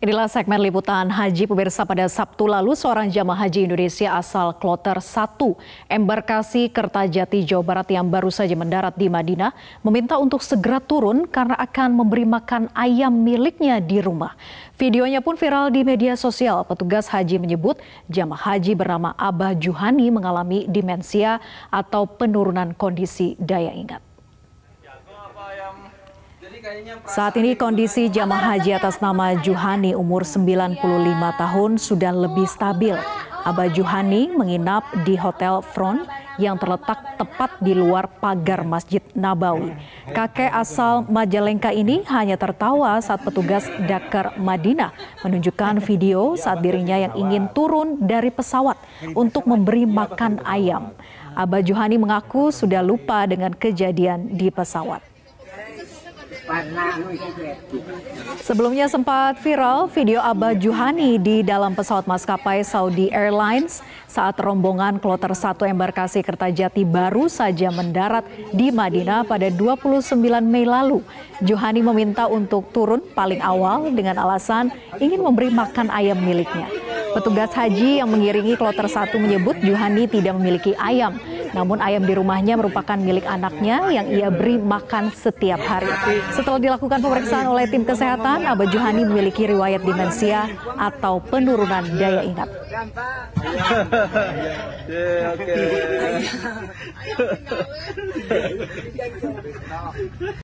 Inilah segmen liputan haji pemirsa pada Sabtu lalu seorang jamaah haji Indonesia asal kloter 1 embarkasi Kertajati Jawa Barat yang baru saja mendarat di Madinah meminta untuk segera turun karena akan memberi makan ayam miliknya di rumah. Videonya pun viral di media sosial. Petugas haji menyebut jamaah haji bernama Abah Juhani mengalami demensia atau penurunan kondisi daya ingat. Saat ini kondisi jamaah haji atas nama Juhani umur 95 tahun sudah lebih stabil. Aba Juhani menginap di Hotel Front yang terletak tepat di luar pagar Masjid Nabawi. Kakek asal Majalengka ini hanya tertawa saat petugas Dakar Madinah menunjukkan video saat dirinya yang ingin turun dari pesawat untuk memberi makan ayam. Aba Juhani mengaku sudah lupa dengan kejadian di pesawat. Sebelumnya sempat viral video Abah Juhani di dalam pesawat maskapai Saudi Airlines saat rombongan kloter 1 embarkasi Kertajati baru saja mendarat di Madinah pada 29 Mei lalu. Juhani meminta untuk turun paling awal dengan alasan ingin memberi makan ayam miliknya. Petugas haji yang mengiringi kloter satu menyebut Juhani tidak memiliki ayam. Namun ayam di rumahnya merupakan milik anaknya yang ia beri makan setiap hari. Setelah dilakukan pemeriksaan oleh tim kesehatan, Abah Juhani memiliki riwayat demensia atau penurunan daya ingat. Ya,